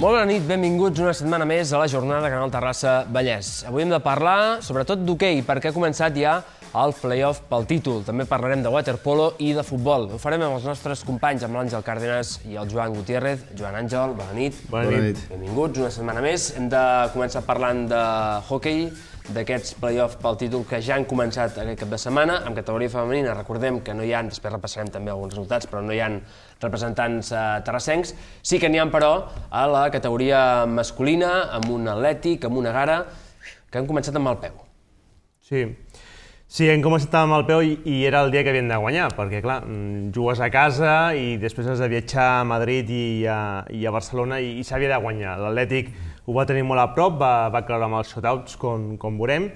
Molt bona nit, benvinguts una setmana més a la jornada de Canal Terrassa Vallès. Avui hem de parlar sobretot d'hoquei, perquè ha començat ja el play-off pel títol. També parlarem de waterpolo i de futbol. Ho farem amb els nostres companys, amb l'Àngel Cárdenas i el Joan Gutiérrez. Joan Àngel, bona nit. Bona, nit. nit. Benvinguts una setmana més. Hem de començar parlant de hockey, d'aquests play-off pel títol que ja han començat aquest cap de setmana. Amb categoria femenina recordem que no hi ha, després repassarem també alguns resultats, però no hi ha representants eh, terrassencs. Sí que n'hi ha, però, a la categoria masculina, amb un atlètic, amb una gara, que han començat amb el peu. Sí, Sí, hem començat amb el peu i, i era el dia que havien de guanyar, perquè, clar, mm, jugues a casa i després has de viatjar a Madrid i a, i a Barcelona i, i s'havia de guanyar. L'Atlètic ho va tenir molt a prop, va, va cloure amb els shutouts, com, com veurem,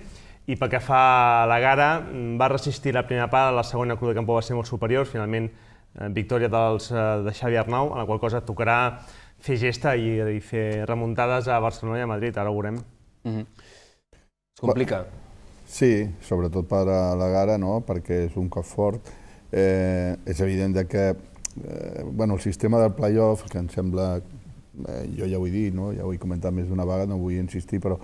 i pel que fa a la gara, mm, va resistir la primera part, la segona Club de Campó va ser molt superior, finalment eh, victòria dels, eh, de Xavi Arnau, a la qual cosa tocarà fer gesta i, i fer remuntades a Barcelona i a Madrid, ara ho veurem. Mm -hmm. Es complica. Va, sí, sobretot per a la gara, no? perquè és un cop fort. Eh, és evident que eh, bueno, el sistema del playoff, que em sembla eh, jo ja ho he dit, no? ja ho he comentat més d'una vegada, no vull insistir, però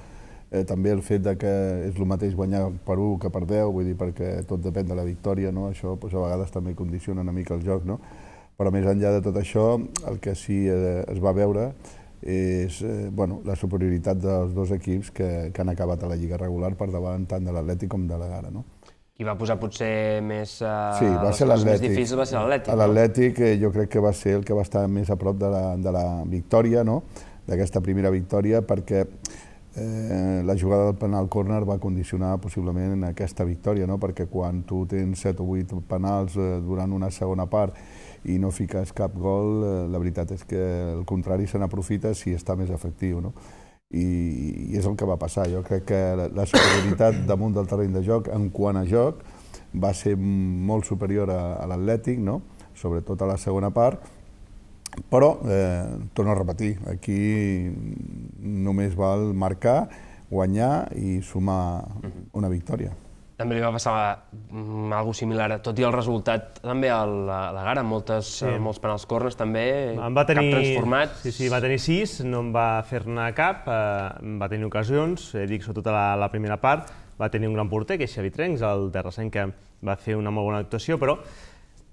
eh, també el fet de que és el mateix guanyar per 1 que per 10, vull dir, perquè tot depèn de la victòria, no? això pues, a vegades també condiciona una mica el joc, no? però més enllà de tot això, el que sí eh, es va veure és eh, bueno, la superioritat dels dos equips que, que han acabat a la Lliga regular per davant tant de l'Atlètic com de la Gara. No? i va posar potser més... Uh, sí, va ser l'Atlètic. Més difícil va ser l'Atlètic. L'Atlètic eh, no? jo crec que va ser el que va estar més a prop de la, de la victòria, no? d'aquesta primera victòria, perquè eh, la jugada del penal corner va condicionar possiblement aquesta victòria, no? perquè quan tu tens 7 o 8 penals eh, durant una segona part i no fiques cap gol, eh, la veritat és que el contrari se n'aprofita si està més efectiu. No? i, és el que va passar. Jo crec que la, superioritat damunt del terreny de joc en quant a joc va ser molt superior a, l'Atlètic, no? sobretot a la segona part, però, eh, torno a repetir, aquí només val marcar, guanyar i sumar mhm. una victòria també li va passar mm, algo similar, tot i el resultat també a la, a la gara, moltes, sí. Eh, molts penals corners també, en va tenir, cap transformat. Sí, sí, va tenir sis, no en va fer-ne cap, eh, va tenir ocasions, eh, dic sobretot a la, la primera part, va tenir un gran porter, que és Xavi Trencs, el de recent que va fer una molt bona actuació, però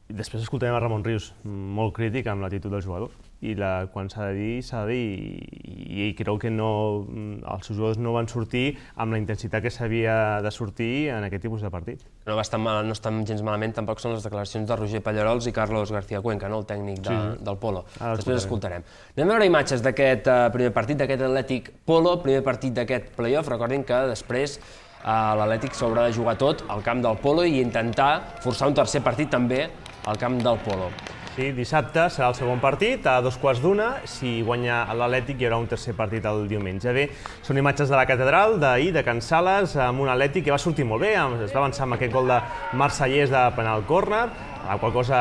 després escoltarem a Ramon Rius, molt crític amb l'actitud del jugador i la, quan s'ha de dir, s'ha de dir, i, i crec que no, mm, els jugadors no van sortir amb la intensitat que s'havia de sortir en aquest tipus de partit. No, va estar mal, no estan gens malament tampoc són les declaracions de Roger Pallarols i Carlos García Cuenca, no, el tècnic de, sí. del Polo. Ara Després escoltarem. Anem a veure imatges d'aquest uh, primer partit, d'aquest Atlètic Polo, primer partit d'aquest playoff. Recordin que després uh, l'Atlètic s'haurà de jugar tot al camp del Polo i intentar forçar un tercer partit també al camp del Polo. Sí, dissabte serà el segon partit, a dos quarts d'una. Si guanya l'Atlètic hi haurà un tercer partit el diumenge. Bé, són imatges de la catedral d'ahir, de Can Sales, amb un Atlètic que va sortir molt bé, es va avançar amb aquest gol de Marsellers de penal córner, la qual cosa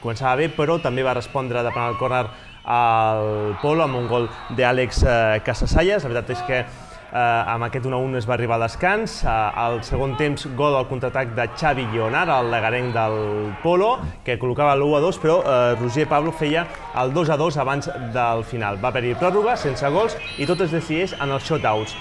començava bé, però també va respondre de penal córner al Polo amb un gol d'Àlex eh, Casasallas. La veritat és que Eh, amb aquest 1-1 es va arribar al descans. Eh, al segon temps, gol al contraatac de Xavi Lleonard, el legarenc del Polo, que col·locava l'1-2, però eh, Roger Pablo feia el 2-2 abans del final. Va haver-hi pròrroga, sense gols, i tot es decideix en els shotouts.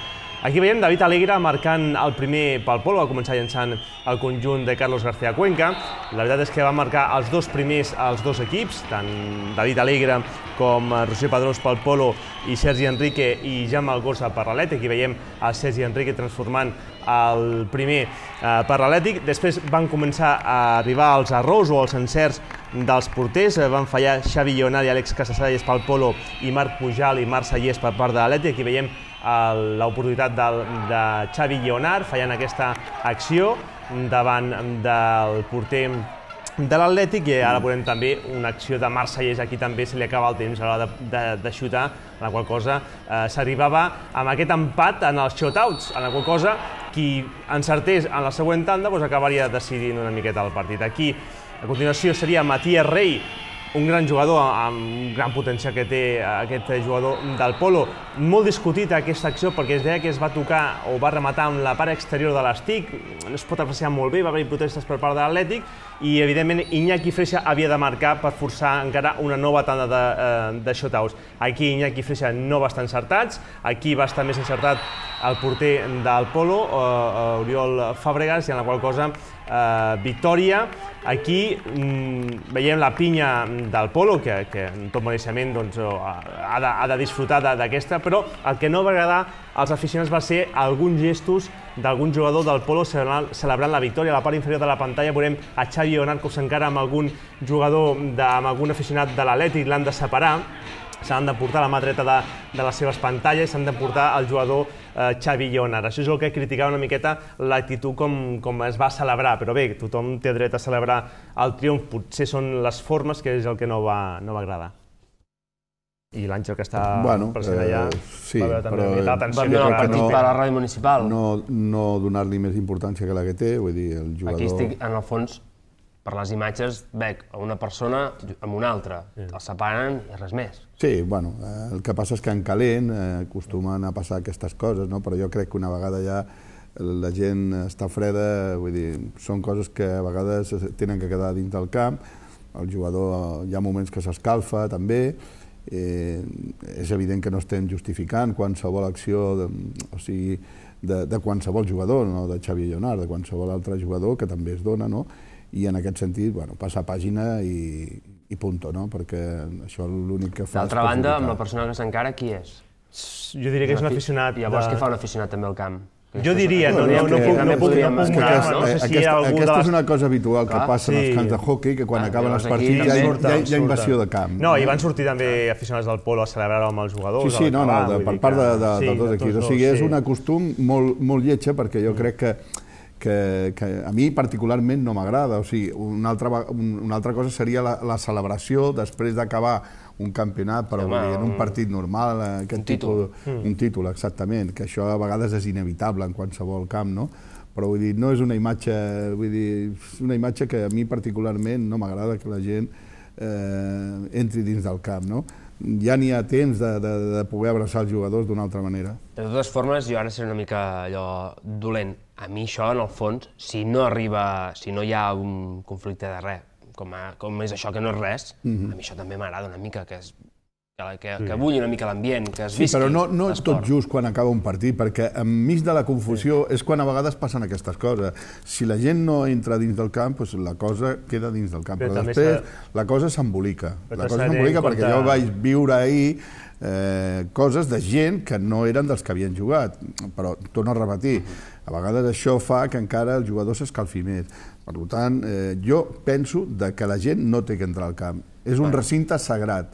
Aquí veiem David Alegre marcant el primer pel pol, va començar llançant el conjunt de Carlos García Cuenca. La veritat és que va marcar els dos primers als dos equips, tant David Alegre com eh, Roger Pedrós pel polo i Sergi Enrique i Jaume Algorsa per l'Atlètic. Aquí veiem el Sergi Enrique transformant el primer eh, per l'Atlètic. Després van començar a arribar els errors o els encerts dels porters. Eh, van fallar Xavi Llonar i Àlex Casasalles pel Polo i Marc Pujal i Marc Sallés per part de l'Atlètic. Aquí veiem l'oportunitat de, de Xavi Lleonar fallant aquesta acció davant del porter de l'Atlètic i ara veurem també una acció de Marsellers, aquí també se li acaba el temps a l'hora de, de, de xutar, en la qual cosa eh, s'arrivava amb aquest empat en els shootouts, en la qual cosa qui encertés en la següent tanda doncs, acabaria decidint una miqueta el partit. Aquí, a continuació, seria Matías Rey un gran jugador amb gran potència que té aquest jugador del polo. Molt discutit aquesta acció perquè es deia que es va tocar o va rematar amb la part exterior de l'estic, no es pot apreciar molt bé, va haver protestes per part de l'Atlètic i evidentment Iñaki Freixa havia de marcar per forçar encara una nova tanda de, eh, de shutouts. Aquí Iñaki Freixa no va estar encertats, aquí va estar més encertat el porter del Polo, eh, eh, Oriol Fàbregas, i en la qual cosa Eh, victòria. Aquí mm, veiem la pinya del Polo, que, que en tot mereixement doncs, eh, ha, de, ha de disfrutar d'aquesta, però el que no va agradar als aficionats va ser alguns gestos d'algun jugador del Polo celebrant la victòria. A la part inferior de la pantalla veurem a Xavi Onarcos encara amb algun jugador, de, amb algun aficionat de l'Atlètic, l'han de separar s'han de portar la mà dreta de, de les seves pantalles i s'han de portar el jugador eh, Xavi Llonar. Això és el que criticava una miqueta l'actitud com, com es va celebrar, però bé, tothom té dret a celebrar el triomf, potser són les formes que és el que no va, no va agradar. I l'Àngel que està bueno, present eh, allà eh, sí, va veure també però, l'atenció eh, va donar partit no, per tota la ràdio municipal. No, no donar-li més importància que la que té, vull dir, el jugador... Aquí estic, en el fons, per les imatges veig a una persona amb una altra, sí. els separen i res més. Sí, bueno, eh, el que passa és que en calent eh, acostumen a passar aquestes coses, no? però jo crec que una vegada ja la gent està freda, vull dir, són coses que a vegades tenen que quedar dins del camp, el jugador eh, hi ha moments que s'escalfa també, eh, és evident que no estem justificant qualsevol acció, de, o sigui, de, de qualsevol jugador, no de Xavi Llonar, de qualsevol altre jugador que també es dona, no? i en aquest sentit, bueno, passar pàgina i, i punto, no? Perquè això l'únic que fa... D'altra banda, amb la persona que s'encara, qui és? Jo diria que és un aficionat... Llavors, de... què fa un aficionat també al camp? Jo diria, no, no, no, puc, no puc, no puc mirar, no sé si aquesta, algú aquesta és una cosa habitual que passa en els camps de hockey, que quan ah, acaben els partits hi ha, hi ha invasió de camp. No, i van sortir també aficionats del polo a celebrar amb els jugadors. Sí, sí, no, no, per part de, de, dels dos equips. O sigui, és un costum molt, molt lletja, perquè jo crec que que, que a mi particularment no m'agrada. O sigui, una altra, una altra cosa seria la, la celebració després d'acabar un campionat, però Home, en un partit normal, eh, aquest un títol. Tipus, mm. Un títol, exactament, que això a vegades és inevitable en qualsevol camp, no? Però vull dir, no és una imatge, vull dir, és una imatge que a mi particularment no m'agrada que la gent eh, entri dins del camp, no? ja n'hi ha temps de, de, de poder abraçar els jugadors d'una altra manera. De totes formes, jo ara seré una mica allò dolent a mi això, en el fons, si no arriba, si no hi ha un conflicte de res, com, a, com és això que no és res, mm -hmm. a mi això també m'agrada una mica, que és, que, que, sí. que bulli una mica l'ambient, que es sí, visqui. Però no, no és tot just quan acaba un partit, perquè enmig de la confusió sí. és quan a vegades passen aquestes coses. Si la gent no entra dins del camp, doncs la cosa queda dins del camp. Però, però després la cosa s'embolica. La cosa s'embolica perquè compte... jo vaig viure ahir eh, coses de gent que no eren dels que havien jugat. Però, torno a repetir, a vegades això fa que encara el jugador s'escalfi més. Per tant, eh, jo penso de que la gent no té que entrar al camp. És un recinte sagrat.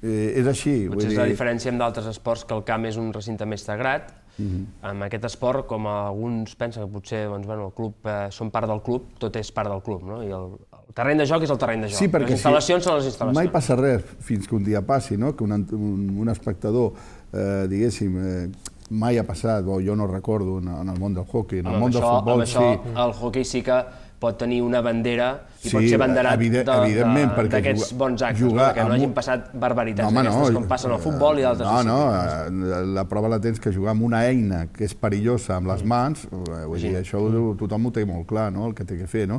Eh, és així. Potser vull és la dir... diferència amb d'altres esports, que el camp és un recinte més sagrat, Mm -hmm. En aquest esport, com alguns pensen que potser doncs, bueno, el club, eh, són part del club, tot és part del club, no? i el, el terreny de joc és el terreny de joc. Sí, perquè les instal·lacions són les instal·lacions. Mai passa res fins que un dia passi, no? que un, un, un espectador, eh, diguéssim, eh, mai ha passat, o jo no recordo, en, en el món del hockey, en el món això, del futbol, sí. això, sí. el hockey sí que pot tenir una bandera i sí, pot ser banderat d'aquests bons actes, jugar perquè no hagin passat barbaritats home, aquestes, no, com en al futbol i altres... No, no, eh, la prova la tens que jugar amb una eina que és perillosa amb les mans, eh, vull dir, sí. això tothom ho té molt clar, no?, el que té que fer, no?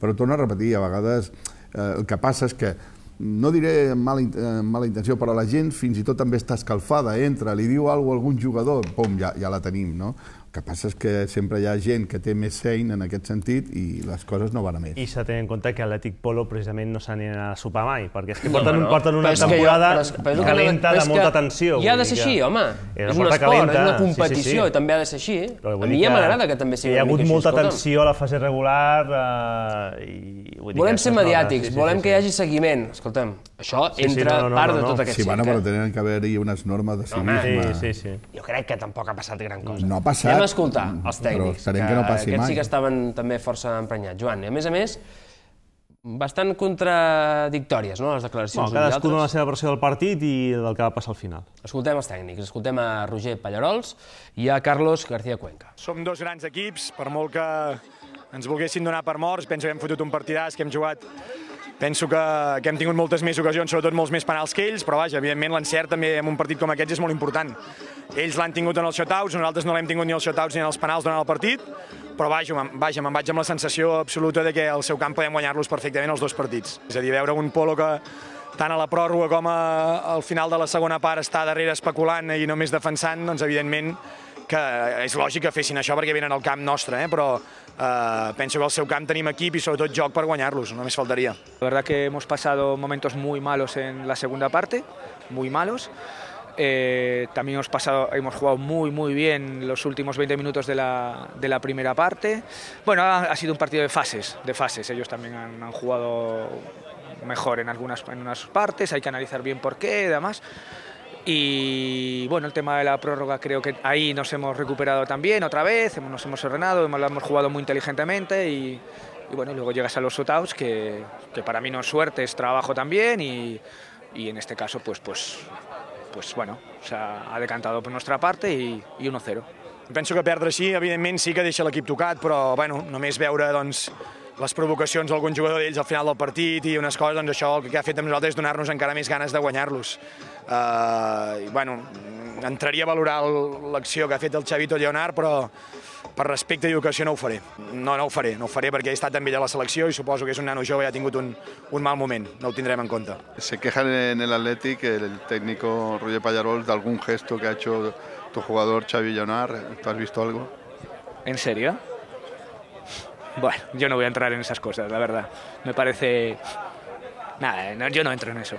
Però torno a repetir, a vegades eh, el que passa és que no diré mala, eh, mala intenció, però la gent fins i tot també està escalfada, entra, li diu alguna cosa a algun jugador, pum, ja, ja la tenim, no? El que passa és que sempre hi ha gent que té més seny en aquest sentit i les coses no van a més. I s'ha de tenir en compte que l'Atlètic Polo precisament no s'ha anat a sopar mai, perquè és que porten, no, no. porten una però temporada jo, però és, calenta de molta tensió. I ha de ser així, que... home. És, és un esport, calenta. és una competició, sí, sí, sí. també ha de ser així. Però a mi ja m'agrada que també sigui així. Hi ha hagut molta escolta'm. tensió a la fase regular... Eh, i, vull dir volem ser mediàtics, sí, sí, volem sí, sí. que hi hagi seguiment. Escolta'm, això sí, entra sí, no, no, part no, no. de tot aquest sí, bueno, però tenen que haver-hi unes normes de civisme. sí, sí, sí. Jo crec que tampoc ha passat gran cosa. No ha passat. Vam escoltar els tècnics, que, que no passi aquests mai. sí que estaven també força emprenyats. Joan, i a més a més, bastant contradictòries, no?, les declaracions. Bueno, cadascú dona la seva versió del partit i del que va passar al final. Escoltem els tècnics, escoltem a Roger Pallarols i a Carlos García Cuenca. Som dos grans equips, per molt que ens volguessin donar per morts, penso que hem fotut un partidàs, que hem jugat Penso que, que hem tingut moltes més ocasions, sobretot molts més penals que ells, però vaja, evidentment l'encert també en un partit com aquest és molt important. Ells l'han tingut en els shutouts, nosaltres no l'hem tingut ni els shutouts ni en els penals durant el partit, però vaja, vaja me'n vaig amb la sensació absoluta de que al seu camp podem guanyar-los perfectament els dos partits. És a dir, veure un Polo que tant a la pròrroga com a, al final de la segona part està darrere especulant i només defensant, doncs evidentment que és lògic que fessin això perquè venen al camp nostre, eh? però eh, penso que al seu camp tenim equip i sobretot joc per guanyar-los, només faltaria. La verdad que hemos pasado momentos muy malos en la segunda parte, muy malos, Eh, también hemos, pasado, hemos jugado muy, muy bien los últimos 20 minutos de la, de la primera parte. Bueno, ha, sido un partido de fases, de fases. Ellos también han, jugado mejor en algunas en unas partes, hay que analizar bien por qué y demás. Y bueno, el tema de la prórroga creo que ahí nos hemos recuperado también otra vez, nos hemos ordenado, hemos, hemos jugado muy inteligentemente y, bueno, luego llegas a los shutouts que, que para mí no es suerte, es trabajo también y, y en este caso pues, pues pues, bueno, s'ha decantado per nostra part i, i 1-0. Penso que perdre així, evidentment, sí que deixa l'equip tocat, però bueno, només veure doncs, les provocacions d'algun jugador d'ells al final del partit i unes coses, doncs això el que ha fet amb nosaltres és donar-nos encara més ganes de guanyar-los. Uh, bueno, entraria a valorar l'acció que ha fet el Xavito Leonard, però per respecte i educació no ho faré. No, no ho faré, no ho faré perquè he estat també a la selecció i suposo que és un nano jove i ha tingut un, un mal moment, no ho tindrem en compte. Se quejan en el Athletic el técnico Roger Pallarol d'algun gesto que ha hecho tu jugador Xavi Llonar, ¿tú has visto algo? ¿En serio? Bueno, yo no voy a entrar en esas cosas, la verdad. Me parece... Nada, eh, no, yo no entro en eso.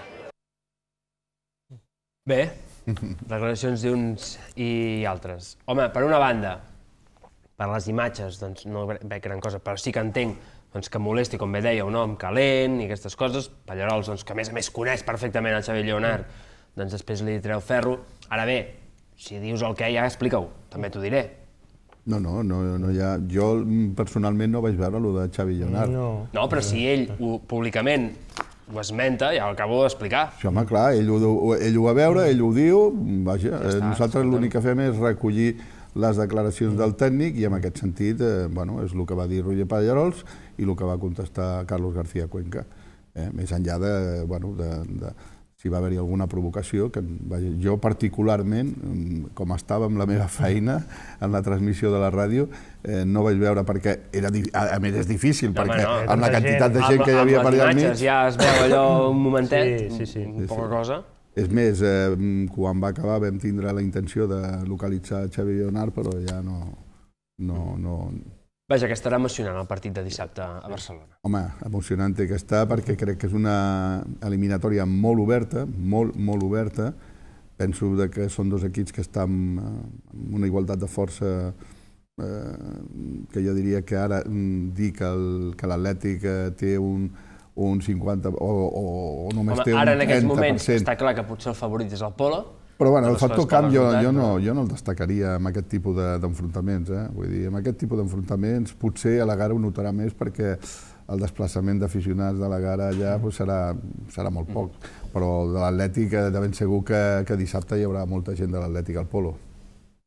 Bé, relacions d'uns i altres. Home, per una banda, per les imatges doncs, no veig gran cosa, però sí que entenc doncs, que molesti, com bé deia, no? home calent i aquestes coses. Pallarols, doncs, que a més a més coneix perfectament el Xavier Leonard, doncs després li treu ferro. Ara bé, si dius el que ja explica-ho, també t'ho diré. No, no, no, no ha... Jo personalment no vaig veure el de Xavi Leonard. No, no però si ell ho, públicament ho esmenta, ja ho acabo d'explicar. Sí, home, clar, ell ho, ell ho va veure, ell ho diu, vaja, ja està, eh, nosaltres l'únic que fem és recollir les declaracions del tècnic i en aquest sentit eh, bueno, és el que va dir Roger Pallarols i el que va contestar Carlos García Cuenca. Eh? Més enllà de, bueno, de, de si va haver-hi alguna provocació, que jo particularment, mm, com estava amb la meva feina en la transmissió de la ràdio, eh, no vaig veure perquè, era, a més és difícil, perquè amb la quantitat de gent que hi havia per allà al mig... Ja es veu allò un momentet, sí, sí, poca cosa. És més, eh, quan va acabar vam tindre la intenció de localitzar Xavi Leonard, però ja no... no, no... Vaja, que estarà emocionant el partit de dissabte a Barcelona. Home, emocionant té que estar perquè crec que és una eliminatòria molt oberta, molt, molt oberta. Penso que són dos equips que estan amb una igualtat de força eh, que jo diria que ara mm, dir que l'Atlètic eh, té un, un 50 o, o, o només Home, té un 30%. Ara, en aquests moments, està clar que potser el favorit és el Polo, però bueno, el factor camp jo, jo, no, jo no el destacaria amb aquest tipus d'enfrontaments. De, eh? Vull dir, amb aquest tipus d'enfrontaments potser a la gara ho notarà més perquè el desplaçament d'aficionats de la gara allà pues, serà, serà molt poc. Mm. Però de l'Atlètic eh, de ben segur que, que dissabte hi haurà molta gent de l'Atlètic al Polo.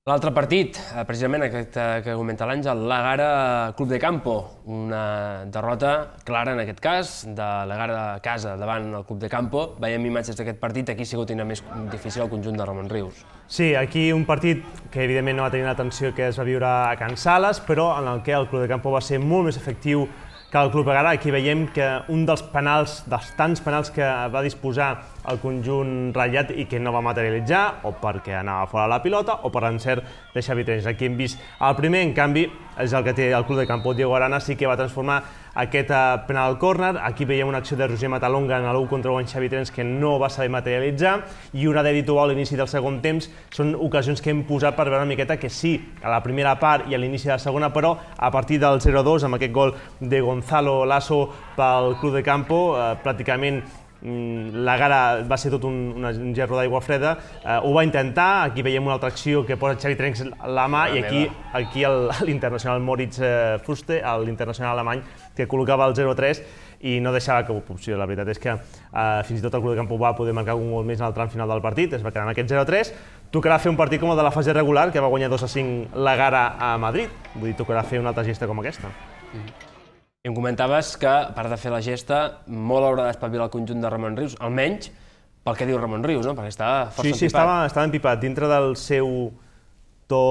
L'altre partit, eh, precisament aquest eh, que comenta l'Àngel, la Gara Club de Campo, una derrota clara en aquest cas, de la Gara Casa davant el Club de Campo. Veiem imatges d'aquest partit, aquí ha sigut una més difícil al conjunt de Ramon Rius. Sí, aquí un partit que evidentment no va tenir l'atenció que es va viure a Can Sales, però en el que el Club de Campo va ser molt més efectiu que el Club Agarà, aquí veiem que un dels penals, dels tants penals que va disposar el conjunt ratllat i que no va materialitzar, o perquè anava fora la pilota, o per encert de Xavi Trens. Aquí hem vist el primer, en canvi, és el que té el Club de Campo Diego Arana, sí que va transformar aquest eh, penal córner. Aquí veiem una acció de Roger Matalonga en l'1 contra 1 Xavi Trens que no va saber materialitzar i una d'Editu a l'inici del segon temps. Són ocasions que hem posat per veure una miqueta que sí, a la primera part i a l'inici de la segona, però a partir del 0-2, amb aquest gol de Gonzalo Lasso pel Club de Campo, eh, pràcticament Mm, la gara va ser tot un, un, gerro d'aigua freda, eh, ho va intentar, aquí veiem una altra acció que posa Xavi Trencs la mà la i aquí, meva. aquí l'internacional Moritz eh, Fuste, l'internacional alemany, que col·locava el 0-3 i no deixava cap opció. La veritat és que eh, fins i tot el club de Campo va poder marcar un gol més en el tram final del partit, es va quedar en aquest 0-3. Tocarà fer un partit com el de la fase regular, que va guanyar 2-5 la gara a Madrid. Vull dir, tocarà fer una altra gesta com aquesta. Mm -hmm. I em comentaves que, a part de fer la gesta, molt haurà d'espavilar el conjunt de Ramon Rius, almenys pel que diu Ramon Rius, no? perquè estava força sí, sí, empipat. Sí, estava, estava empipat. Dintre del seu to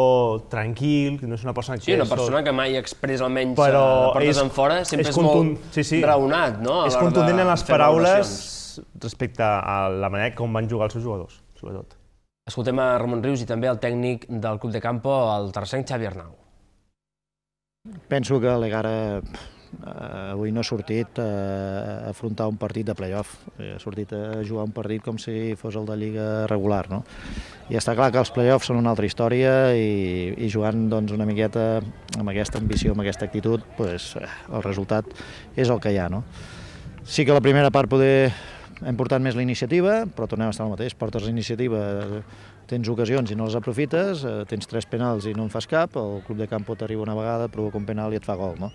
tranquil, que no és una persona que... Sí, una persona que mai expressa almenys però eh, portes és, en fora, sempre és, és molt sí, sí. raonat, no? A és contundent en les paraules respecte a la manera com van jugar els seus jugadors, sobretot. Escoltem a Ramon Rius i també el tècnic del Club de Campo, el tercenc Xavi Arnau. Penso que l'Egara Eh, avui no ha sortit a eh, afrontar un partit de playoff, eh, ha sortit a jugar un partit com si fos el de lliga regular, no? I està clar que els playoffs són una altra història i, i jugant doncs, una miqueta amb aquesta ambició, amb aquesta actitud, pues, el resultat és el que hi ha, no? Sí que la primera part poder hem portat més la iniciativa, però tornem a estar al mateix, portes la iniciativa, tens ocasions i no les aprofites, tens tres penals i no en fas cap, el club de camp pot arribar una vegada, provoca un penal i et fa gol, no?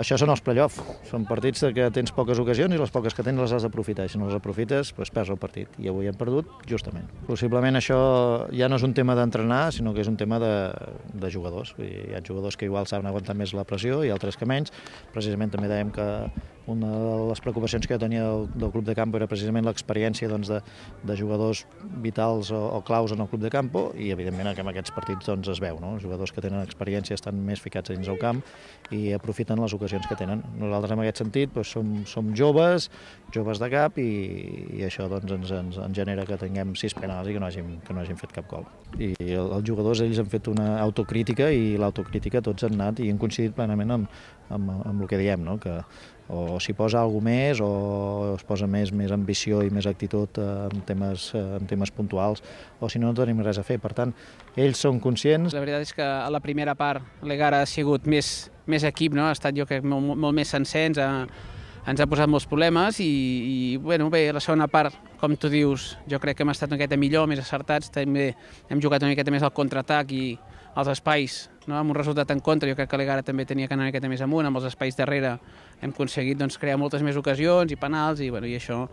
Això són els play-off, són partits que tens poques ocasions i les poques que tens les has d'aprofitar, si no les aprofites doncs perds el partit i avui hem perdut justament. Possiblement això ja no és un tema d'entrenar, sinó que és un tema de, de jugadors. Vull dir, hi ha jugadors que igual saben aguantar més la pressió i altres que menys, precisament també dèiem que una de les preocupacions que jo tenia del, del club de campo era precisament l'experiència doncs, de, de jugadors vitals o, o claus en el club de campo i evidentment que en aquests partits doncs, es veu, no? jugadors que tenen experiència estan més ficats dins el camp i aprofiten les ocasions que tenen. Nosaltres en aquest sentit doncs, som, som joves, joves de cap i, i això doncs, ens, ens, ens genera que tinguem sis penals i que no hagin, que no hagin fet cap gol. I el, els jugadors ells han fet una autocrítica i l'autocrítica tots han anat i han coincidit plenament amb, amb, amb el que diem, no? que o s'hi posa alguna més o es posa més, més ambició i més actitud eh, en temes, eh, en temes puntuals o si no, no tenim res a fer. Per tant, ells són conscients. La veritat és que a la primera part l'Egara ha sigut més, més equip, no? ha estat jo crec molt, molt més sencer, ens ha, ens ha posat molts problemes i, i bueno, bé, la segona part, com tu dius, jo crec que hem estat una miqueta millor, més acertats, també hem jugat una miqueta més al contraatac i als espais no? amb un resultat en contra. Jo crec que l'Egara també tenia que anar una més amunt, amb els espais darrere hem aconseguit doncs, crear moltes més ocasions i penals, i, bueno, i això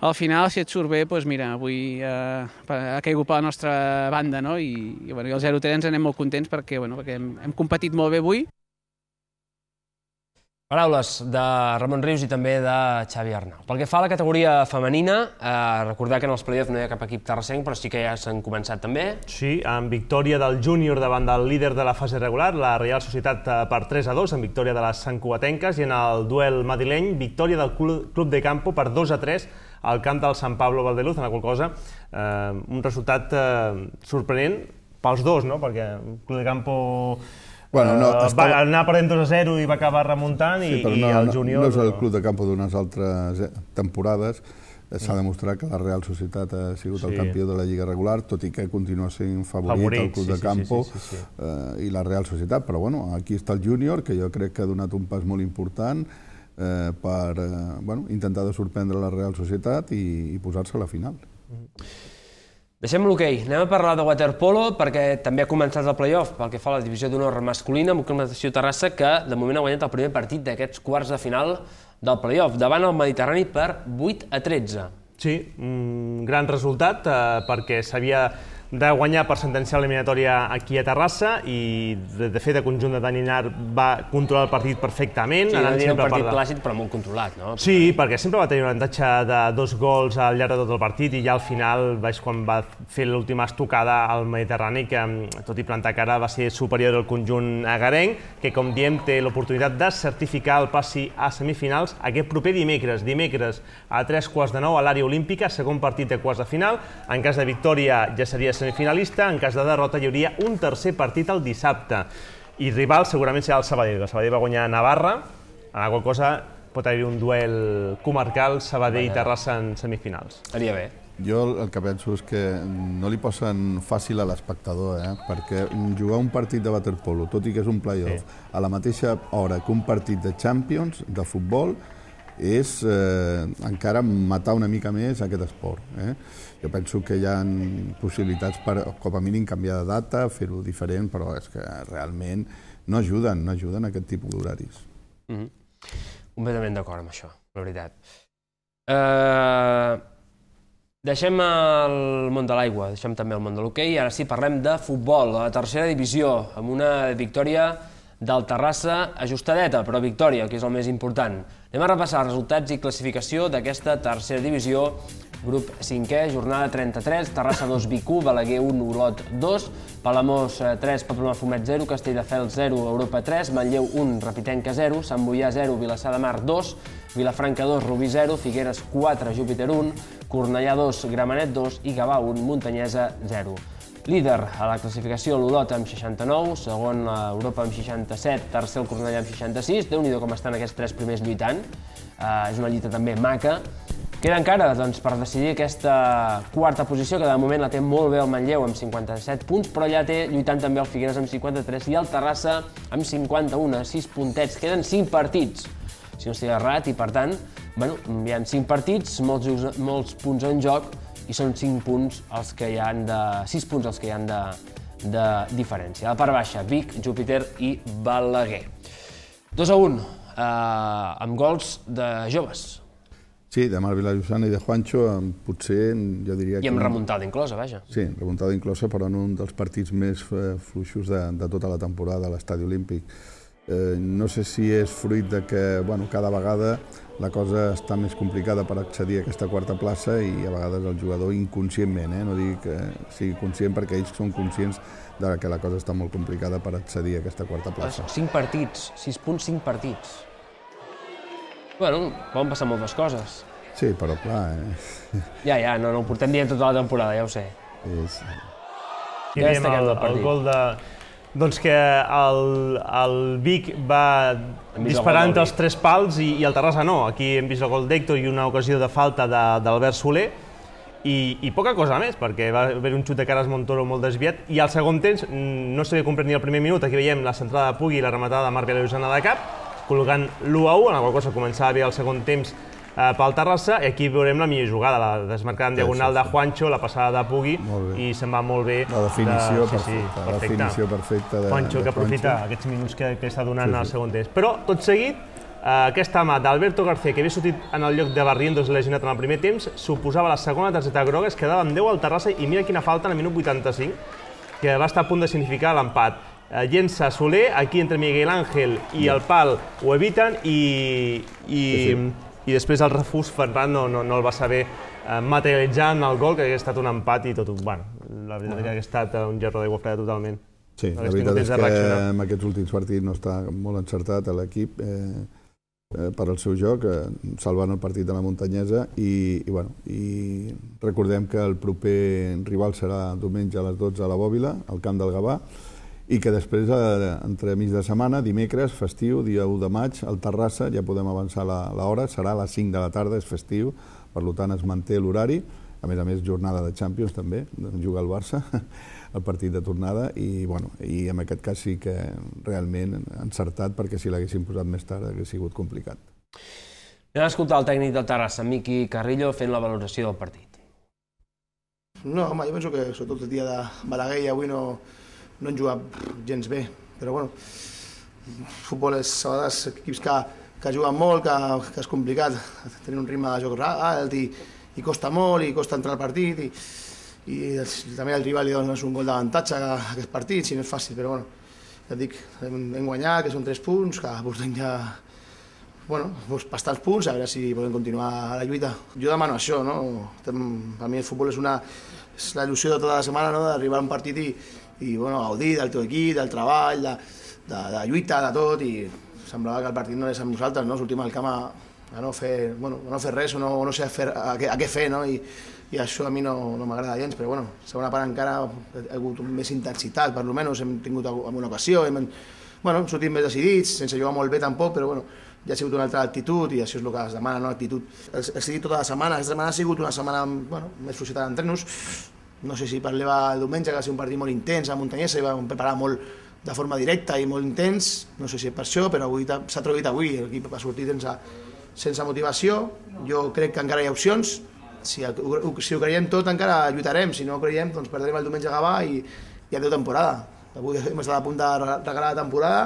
al final, si et surt bé, doncs mira, avui eh, ha caigut per la nostra banda, no? I, i, bueno, i el 0-3 ens anem molt contents perquè, bueno, perquè hem, hem competit molt bé avui. Paraules de Ramon Rius i també de Xavi Arnau. Pel que fa a la categoria femenina, eh, recordar que en els playoffs no hi ha cap equip terrasenc, però sí que ja s'han començat també. Sí, amb victòria del júnior davant del líder de la fase regular, la Real Societat eh, per 3 a 2, amb victòria de les Sant Cugatenques, i en el duel madrileny, victòria del Club de Campo per 2 a 3 al camp del Sant Pablo Valdeluz, en la qual cosa eh, un resultat eh, sorprenent pels dos, no? perquè Club de Campo Bueno, no, uh, eh, estava... Va anar perdent 2 a 0 i va acabar remuntant sí, i, no, i el júnior... No, no és el club de campo d'unes altres eh, temporades, eh, s'ha demostrat que la Real Societat ha sigut sí. el campió de la Lliga regular, tot i que continua sent favorit, favorit el club sí, de sí, campo sí, sí, sí, sí. Eh, i la Real Societat, però bueno, aquí està el júnior, que jo crec que ha donat un pas molt important, eh, per eh, bueno, intentar de sorprendre la Real Societat i, i posar-se a la final. Mm -hmm. Deixem l'hoquei, okay. anem a parlar de waterpolo perquè també ha començat el playoff pel que fa a la divisió d'honor masculina amb Conversació Terrassa que de moment ha guanyat el primer partit d'aquests quarts de final del playoff davant el Mediterrani per 8 a 13. Sí, un gran resultat eh, perquè s'havia de guanyar per sentència eliminatòria aquí a Terrassa i, de, de fet, el conjunt de Daninar va controlar el partit perfectament. Sí, anant ser un partit clàssic però molt controlat, no? Sí, sí, perquè sempre va tenir un avantatge de dos gols al llarg de tot el partit i ja al final vaig quan va fer l'última estocada al Mediterrani que, mm, tot i plantar cara, va ser superior al conjunt agarenc, que, com diem, té l'oportunitat de certificar el passi a semifinals aquest proper dimecres. Dimecres a tres quarts de nou a l'àrea olímpica, segon partit de quarts de final. En cas de victòria ja seria semifinalista. En cas de derrota hi hauria un tercer partit el dissabte. I rival segurament serà el Sabadell. El Sabadell va guanyar a Navarra, en alguna cosa pot haver-hi un duel comarcal Sabadell-Terrassa en semifinals. Estaria bé. Jo el que penso és que no li posen fàcil a l'espectador, eh? perquè jugar un partit de waterpolo, tot i que és un playoff, sí. a la mateixa hora que un partit de Champions, de futbol, és eh, encara matar una mica més aquest esport. Eh? Jo penso que hi ha possibilitats per, com a mínim, canviar de data, fer-ho diferent, però és que realment no ajuden, no ajuden aquest tipus d'horaris. Mm -hmm. Completament d'acord amb això, la veritat. Uh, deixem el món de l'aigua, deixem també el món de l'hoquei, ara sí parlem de futbol, la tercera divisió, amb una victòria del Terrassa ajustadeta, però victòria, que és el més important. Anem a repassar resultats i classificació d'aquesta tercera divisió, grup 5è, jornada 33, Terrassa 2, Vic 1, Balaguer 1, Olot 2, Palamós 3, eh, Paploma Fumet 0, Castelldefels 0, Europa 3, Manlleu 1, Repitenca 0, Sant Boià 0, Vilassar de Mar 2, Vilafranca 2, Rubí 0, Figueres 4, Júpiter 1, Cornellà 2, Gramenet 2 i Gavà 1, Montanyesa 0. Líder a la classificació l'Olot amb 69, segon a Europa amb 67, tercer el Cornellà amb 66. déu nhi com estan aquests tres primers lluitant. Uh, és una lluita també maca. Queda encara doncs, per decidir aquesta quarta posició, que de moment la té molt bé el Manlleu amb 57 punts, però ja té lluitant també el Figueres amb 53 i el Terrassa amb 51, 6 puntets. Queden 5 partits, si no estic errat, i per tant, bueno, hi ha 5 partits, molts, molts punts en joc, i són 5 punts els que hi han de... 6 punts els que hi han de, de diferència. A la part baixa, Vic, Júpiter i Balaguer. 2 a 1, eh, amb gols de joves. Sí, de Marc Villajussana i de Juancho, eh, potser, jo diria... I amb que... remuntada inclosa, vaja. Sí, remuntada inclosa, però en un dels partits més eh, fluixos de, de tota la temporada a l'estadi olímpic Eh, no sé si és fruit de que bueno, cada vegada la cosa està més complicada per accedir a aquesta quarta plaça i a vegades el jugador inconscientment, eh, no dic que sigui conscient perquè ells són conscients de que la cosa està molt complicada per accedir a aquesta quarta plaça. 5 partits, 6.5 partits. Bueno, poden passar moltes coses. Sí, però clar... Eh? Ja, ja, no, no ho portem dient tota la temporada, ja ho sé. Sí, sí. Ja el, el gol de, doncs que el, el Vic va disparant entre els tres pals i, i el Terrassa no. Aquí hem vist el gol d'Hector i una ocasió de falta d'Albert Soler i, i poca cosa més, perquè va haver un xut de cares Montoro molt desviat i al segon temps mm, no se ve comprendre ni el primer minut, aquí veiem la centrada de Pugui i la rematada de Marc Llosana de cap, col·locant l'1 a 1, en la qual cosa començava bé el segon temps Eh, pel Terrassa i aquí veurem la millor jugada, la desmarcada en diagonal sí, sí, sí. de Juancho, la passada de Pugui i se'n va molt bé. La definició de... perfecta, sí, sí, perfecta. la definició perfecta de Juancho de que aprofita Juancho. aquests minuts que, que està donant sí, sí. al segon temps. Però, tot seguit, eh, aquesta mà d'Alberto García, que havia sortit en el lloc de Barrientos lesionat en el primer temps, suposava la segona targeta groga, es quedava amb 10 al Terrassa i mira quina falta en el minut 85, que va estar a punt de significar l'empat eh, llença Soler, aquí entre Miguel Ángel i el pal ho eviten i, i sí, sí i després el refús Ferran no, no, no el va saber eh, materialitzar en el gol, que hauria estat un empat i tot un... Bueno, la veritat és que hauria estat un gerro d'aigua freda totalment. Sí, no la veritat és que en aquests últims partits no està molt encertat l'equip eh, eh, per al seu joc, eh, salvant el partit de la muntanyesa i, i, bueno, i recordem que el proper rival serà diumenge a les 12 a la Bòbila, al camp del Gavà, i que després, eh, entre mig de setmana, dimecres, festiu, dia 1 de maig, al Terrassa, ja podem avançar l'hora, serà a les 5 de la tarda, és festiu, per tant es manté l'horari, a més a més jornada de Champions també, doncs, juga el Barça, el partit de tornada, i, bueno, i en aquest cas sí que realment encertat, perquè si l'haguessin posat més tard hauria sigut complicat. Anem a escoltar el tècnic del Terrassa, Miqui Carrillo, fent la valoració del partit. No, home, jo penso que sobretot el dia de Balaguer i avui no, no han jugat gens bé, però bueno, futbol és a vegades equips que, que juguen molt, que, que és complicat tenir un ritme de joc alt i, i costa molt i costa entrar al partit i, i també el rival li dones un gol d'avantatge a aquest partit, si no és fàcil, però bueno, ja et dic, hem, hem guanyat, que són tres punts, que portem ja bueno, doncs bastants punts, a veure si podem continuar a la lluita. Jo demano això, no? Per mi el futbol és, una, és la il·lusió de tota la setmana, no? d'arribar a un partit i, i bueno, gaudir del teu equip, del treball, de, de, de lluita, de tot, i semblava que el partit no és amb nosaltres, no? sortim al camp a, a no fer, bueno, no fer res o no, no sé a, fer, a, què, a què fer, no? I, i això a mi no, no m'agrada gens, però bueno, segona part encara ha hagut més intensitat, per almenys hem tingut alguna ocasió, hem, bueno, hem sortit més decidits, sense jugar molt bé tampoc, però bueno, ja ha sigut una altra actitud i això és el que es demana, no? actitud. He dit tota la setmana, aquesta setmana ha sigut una setmana bueno, més fluixeta d'entrenos, no sé si parleva el diumenge, que va ser un partit molt intens, a Montañesa, i va preparar molt de forma directa i molt intens, no sé si per això, però avui s'ha trobat avui, l'equip va sortir sense, sense motivació, jo crec que encara hi ha opcions, si, si ho creiem tot encara lluitarem, si no ho creiem doncs perdrem el diumenge a Gavà i, i adeu temporada. Avui hem estat a punt de regalar la temporada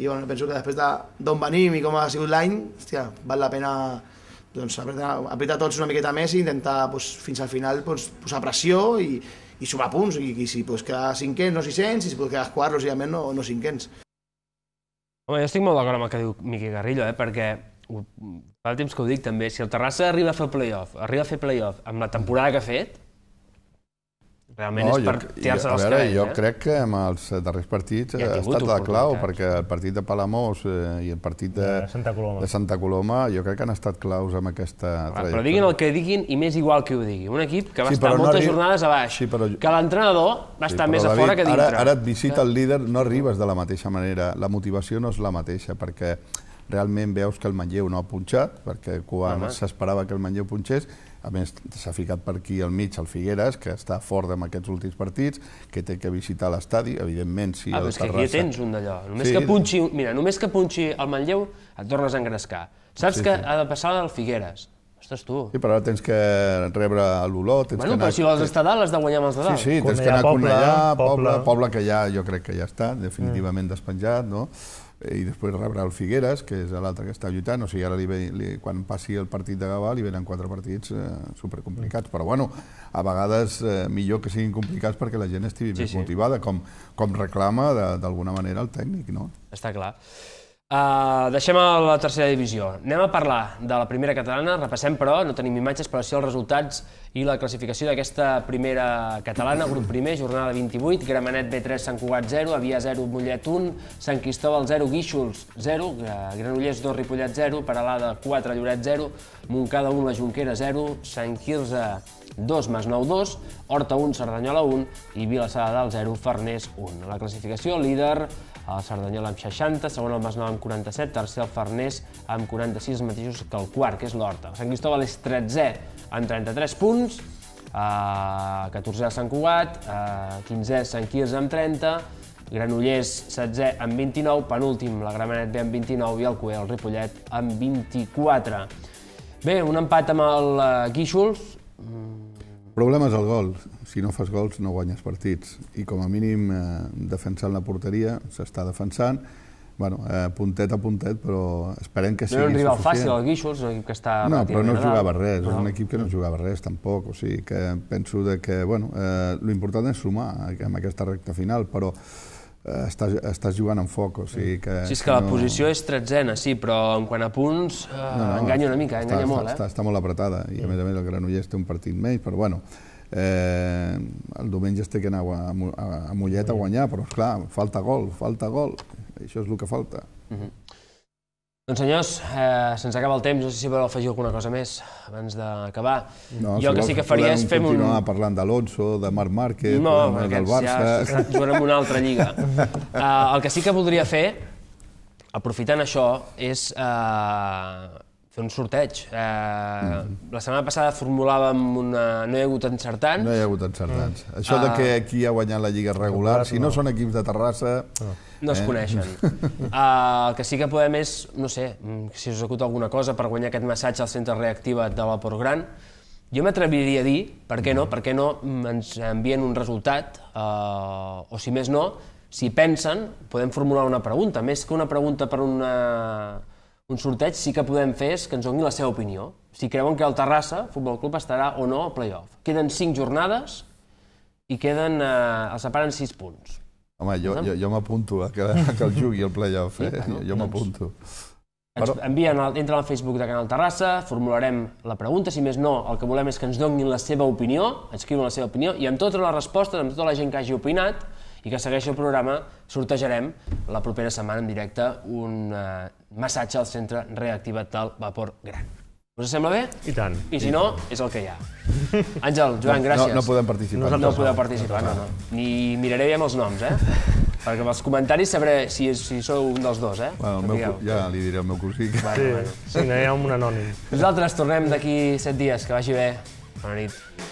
i bueno, penso que després d'on de, venim i com ha sigut l'any, val la pena doncs, apretar, apretar tots una miqueta més i intentar doncs, fins al final doncs, posar pressió i, i sumar punts, i, i si pots quedar cinquens no cents, i si pots quedar quarts lògicament no, no cinquens. Home, jo estic molt d'acord amb el que diu Miqui Garrillo, eh? perquè fa el temps que ho dic també, si el Terrassa arriba a fer playoff, arriba a fer playoff amb la temporada que ha fet, Realment no, és per tirar-se dels cabells, jo eh? crec que amb els darrers partits ha, ha estat la clau, perquè el partit de Palamós eh, i el partit de, de, Santa Coloma. de Santa Coloma jo crec que han estat claus amb aquesta trajectòria. Però diguin el que diguin i més igual que ho digui. Un equip que va sí, estar moltes no jornades a baix, sí, però... que l'entrenador va estar sí, més a fora que dintre. Ara, ara et visita el líder, no arribes de la mateixa manera, la motivació no és la mateixa, perquè realment veus que el Manlleu no ha punxat, perquè quan s'esperava que el Manlleu punxés, a més, s'ha ficat per aquí al mig el Figueres, que està fort amb aquests últims partits, que té que visitar l'estadi, evidentment, si ah, però és que aquí tens un d'allò. Només, sí. que punxi, mira, només que punxi el Manlleu et tornes a engrescar. Saps sí, que sí. ha de passar al Figueres. Ostres, tu. Sí, però ara tens que rebre l'olor, bueno, que anar... Bueno, però si vols estar dalt, has de guanyar amb els de dalt. Sí, sí, tens que anar a Conellà, poble, poble, poble, que ja, jo crec que ja està, definitivament mm. despenjat, no? Eh, i després rebrà el Figueres, que és l'altre que està lluitant, o sigui, ara li ve, li, quan passi el partit de Gavà li venen quatre partits eh, supercomplicats, però bueno, a vegades eh, millor que siguin complicats perquè la gent estigui sí, més sí. motivada, com, com reclama d'alguna manera el tècnic, no? Està clar. Uh, deixem a la tercera divisió. Anem a parlar de la primera catalana. Repassem, però, no tenim imatges, però sí els resultats i la classificació d'aquesta primera catalana. Grup primer, jornada 28, Gramenet B3, Sant Cugat 0, Avià 0, Mollet 1, Sant Cristòbal 0, Guíxols 0, eh, Granollers 2, Ripollet 0, Paralada 4, Lloret 0, Montcada 1, La Junquera 0, Sant Quirze 2, 9, 2, Horta 1, Cerdanyola 1 i Vila de 0, Farners 1. La classificació, líder el Cerdanyola amb 60, segon el Masnou amb 47, tercer el Farners amb 46, els mateixos que el quart, que és l'Horta. Sant Cristóbal és 13è amb 33 punts, eh, 14è el Sant Cugat, eh, 15è Sant Quirze amb 30, Granollers, 16è amb 29, penúltim la Gramenet B amb 29 i el Coel el Ripollet, amb 24. Bé, un empat amb el eh, Guíxols, mm, Problema és el gol. Si no fas gols no guanyes partits. I com a mínim eh, defensant la porteria s'està defensant. Bueno, eh, puntet a puntet, però esperem que sigui suficient. No era un rival suficient. fàcil, el Guíxols, un equip que està... No, però no es jugava res, però... és un equip que no jugava res tampoc, o sigui que penso de que, bueno, eh, l'important és sumar amb eh, aquesta recta final, però estàs, eh, estàs jugant en foc, o sigui que... Sí, és que la posició és tretzena, sí, però en quant a punts eh, no, no, enganya una mica, eh, enganya molt, està, eh? Està, està molt apretada, i a mm. més a més el Granollers té un partit menys, però bueno, eh, el diumenge es té que anar a, a, a Mollet a mm. guanyar, però esclar, falta gol, falta gol, això és el que falta. Uh mm-hmm. -huh. Doncs senyors, eh, se'ns acaba el temps, no sé si voleu afegir alguna cosa més abans d'acabar. No, jo si que sí que faria és fer un... Podem continuar parlant d'Alonso, de Marc Márquez, no, del Barça... Ja jugarem una altra lliga. Eh, el que sí que voldria fer, aprofitant això, és eh, fer un sorteig. Eh, mm La setmana passada formulàvem una... No hi ha hagut encertants. No hi ha hagut encertants. Mm. Això de ah. que aquí ha guanyat la Lliga regular, no, si no, no són equips de Terrassa... No, no es eh? coneixen. eh, el que sí que podem és, no sé, mm, si us acut alguna cosa per guanyar aquest massatge al centre reactiva de la Port Gran, jo m'atreviria a dir, per què no, mm. per què no mm, ens envien un resultat, eh, o si més no, si pensen, podem formular una pregunta, més que una pregunta per una un sorteig sí que podem fer és que ens doni la seva opinió. Si creuen que el Terrassa Futbol Club estarà o no al play-off. Queden 5 jornades i queden, eh, els separen 6 punts. Home, jo, jo, jo m'apunto a eh, que, que el jugui el play-off, eh? Sí, jo, jo doncs m'apunto. Doncs, Però... Envien, el, entra al Facebook de Canal Terrassa, formularem la pregunta, si més no, el que volem és que ens donin la seva opinió, escriuen la seva opinió, i amb totes les respostes, amb tota la gent que hagi opinat i que segueixi el programa, sortejarem la propera setmana en directe un eh, massatge al centre reactivat del vapor gran. Us sembla bé? I tant. I si no, és el que hi ha. Àngel, Joan, no, gràcies. No, no podem participar. No, no podeu participar, no, no. Ni miraré amb els noms, eh? Perquè els comentaris sabré si, si sou un dels dos, eh? Bueno, el meu, ja li diré al meu cosí. Que... Bueno, sí, bueno. sí, n'hi ha un anònim. Nosaltres tornem d'aquí set dies. Que vagi bé. Bona nit.